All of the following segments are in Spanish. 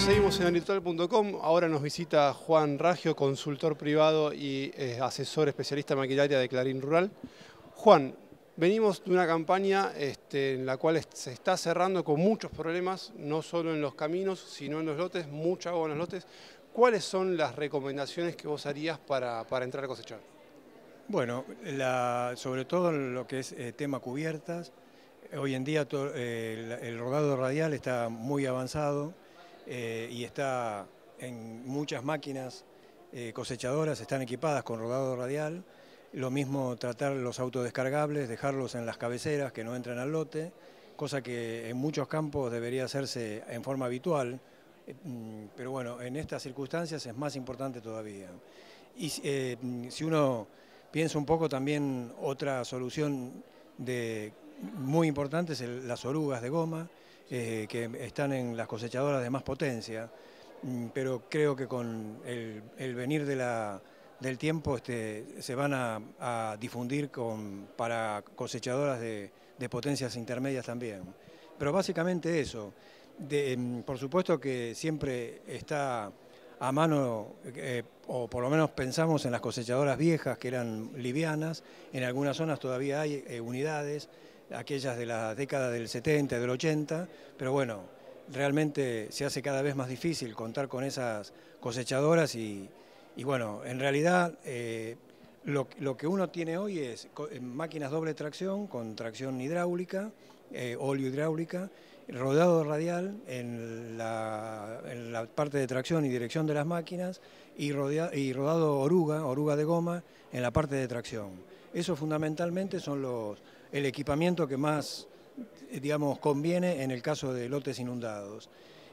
seguimos en virtual.com Ahora nos visita Juan Raggio, consultor privado y eh, asesor especialista en maquinaria de Clarín Rural. Juan, venimos de una campaña este, en la cual se está cerrando con muchos problemas, no solo en los caminos, sino en los lotes, mucha agua en los lotes. ¿Cuáles son las recomendaciones que vos harías para, entrar a cosechar? Bueno, sobre todo lo que es eh, tema cubiertas, hoy en día eh, el rodado radial está muy avanzado, eh, y está en muchas máquinas eh, cosechadoras, están equipadas con rodado radial. Lo mismo tratar los autodescargables, dejarlos en las cabeceras que no entran al lote, cosa que en muchos campos debería hacerse en forma habitual, eh, mm, pero bueno, en estas circunstancias es más importante todavía. Y mm, si uno piensa un poco también otra solución de muy importantes las orugas de goma, eh, que están en las cosechadoras de más potencia, mm, pero creo que con el, venir de la, del tiempo este, se van a, difundir con, para cosechadoras de, potencias intermedias también. Pero básicamente eso. Em, por supuesto que siempre está a mano, eh, o por lo menos pensamos en las cosechadoras viejas que eran livianas, en algunas zonas todavía hay eh, unidades, aquellas de la década del 70, del 80, pero bueno, realmente se hace cada vez más difícil contar con esas cosechadoras y, bueno, en realidad eh, lo, lo, que uno tiene hoy es máquinas doble tracción con tracción hidráulica, óleo hidráulica, rodado radial en la, parte de tracción y dirección de las máquinas y, y, rodado oruga, oruga de goma, en la parte de tracción. Eso fundamentalmente son los, el equipamiento que más, digamos, conviene en el caso de lotes inundados.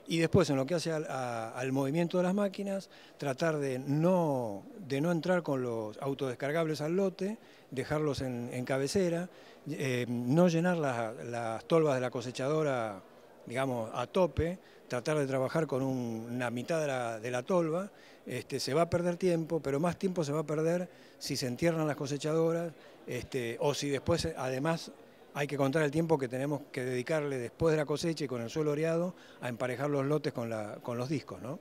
Y después, en lo que hace al, movimiento de las máquinas, tratar de no, de no entrar con los autodescargables al lote, dejarlos en, cabecera, eh, no llenar las, tolvas de la cosechadora, digamos, a tope, tratar de trabajar con una mitad de la, tolva, este, se va a perder tiempo, pero más tiempo se va a perder si se entierran las cosechadoras este, o si después, además, hay que contar el tiempo que tenemos que dedicarle después de la cosecha y con el suelo oreado a emparejar los lotes con, los discos, ¿no?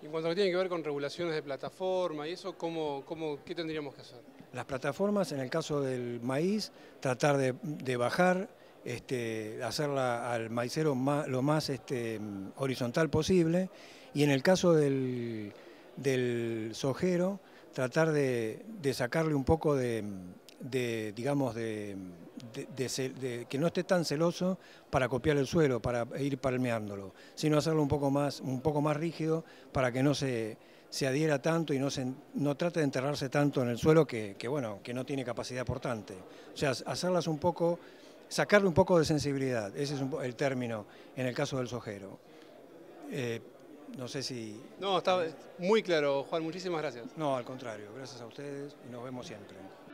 En cuanto a lo que tiene que ver con regulaciones de plataforma y eso, ¿cómo, qué tendríamos que hacer? Las plataformas, en el caso del maíz, tratar de, bajar, este, hacerla al maicero lo más este, horizontal posible. Y en el caso del, sojero, tratar de, sacarle un poco de digamos, de de, que no esté tan celoso para copiar el suelo, para ir palmeándolo, sino hacerlo un poco más, un poco más rígido para que no se, adhiera tanto y no, se, no trate de enterrarse tanto en el suelo que, bueno, que no tiene capacidad portante. O sea, hacerlas un poco, sacarle un poco de sensibilidad, ese es el término en el caso del sojero. Eh, no sé si... No, está muy claro, Juan, muchísimas gracias. No, al contrario, gracias a ustedes y nos vemos siempre.